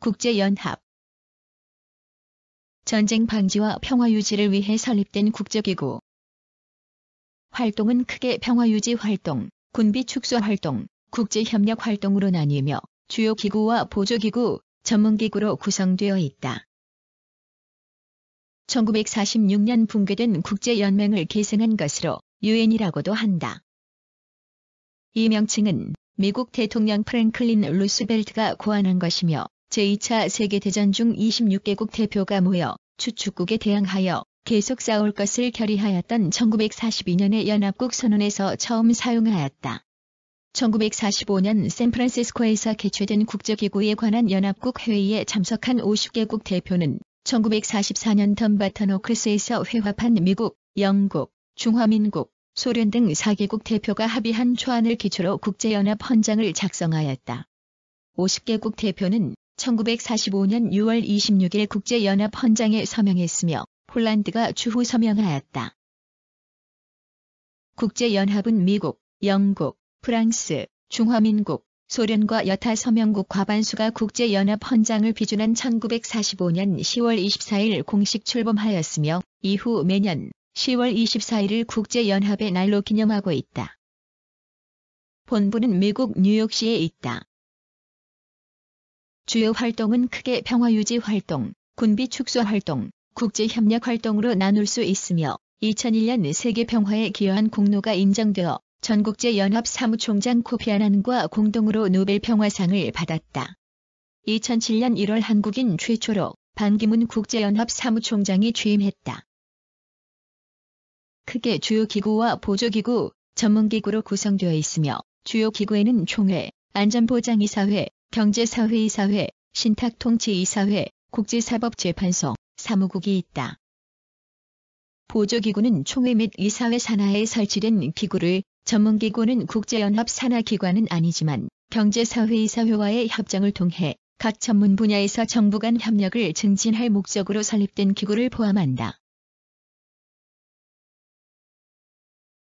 국제연합 전쟁 방지와 평화 유지를 위해 설립된 국제기구 활동은 크게 평화 유지 활동, 군비 축소 활동, 국제협력 활동으로 나뉘며 주요 기구와 보조기구, 전문기구로 구성되어 있다. 1946년 붕괴된 국제연맹을 계승한 것으로 유엔이라고도 한다. 이 명칭은 미국 대통령 프랭클린 루스벨트가 고안한 것이며 제2차 세계대전 중 26개국 대표가 모여 추축국에 대항하여 계속 싸울 것을 결의하였던 1942년의 연합국 선언에서 처음 사용하였다. 1945년 샌프란시스코에서 개최된 국제기구에 관한 연합국 회의에 참석한 50개국 대표는 1944년 덤바턴 오크스에서 회화한 미국, 영국, 중화민국, 소련 등 4개국 대표가 합의한 초안을 기초로 국제연합 헌장을 작성하였다. 50개국 대표는 1945년 6월 26일 국제연합 헌장에 서명했으며 폴란드가 추후 서명하였다. 국제연합은 미국, 영국, 프랑스, 중화민국, 소련과 여타 서명국 과반수가 국제연합 헌장을 비준한 1945년 10월 24일 공식 출범하였으며 이후 매년 10월 24일을 국제연합의 날로 기념하고 있다. 본부는 미국 뉴욕시에 있다. 주요 활동은 크게 평화 유지 활동, 군비 축소 활동, 국제 협력 활동으로 나눌 수 있으며 2001년 세계 평화에 기여한 공로가 인정되어 전국제 연합 사무총장 코피아난과 공동으로 노벨 평화상을 받았다. 2007년 1월 한국인 최초로 반기문 국제연합 사무총장이 취임했다. 크게 주요 기구와 보조기구, 전문기구로 구성되어 있으며 주요 기구에는 총회, 안전보장이사회, 경제사회이사회, 신탁통치이사회, 국제사법재판소, 사무국이 있다. 보조기구는 총회 및 이사회 산하에 설치된 기구를 전문기구는 국제연합 산하기관은 아니지만 경제사회이사회와의 협정을 통해 각 전문 분야에서 정부 간 협력을 증진할 목적으로 설립된 기구를 포함한다.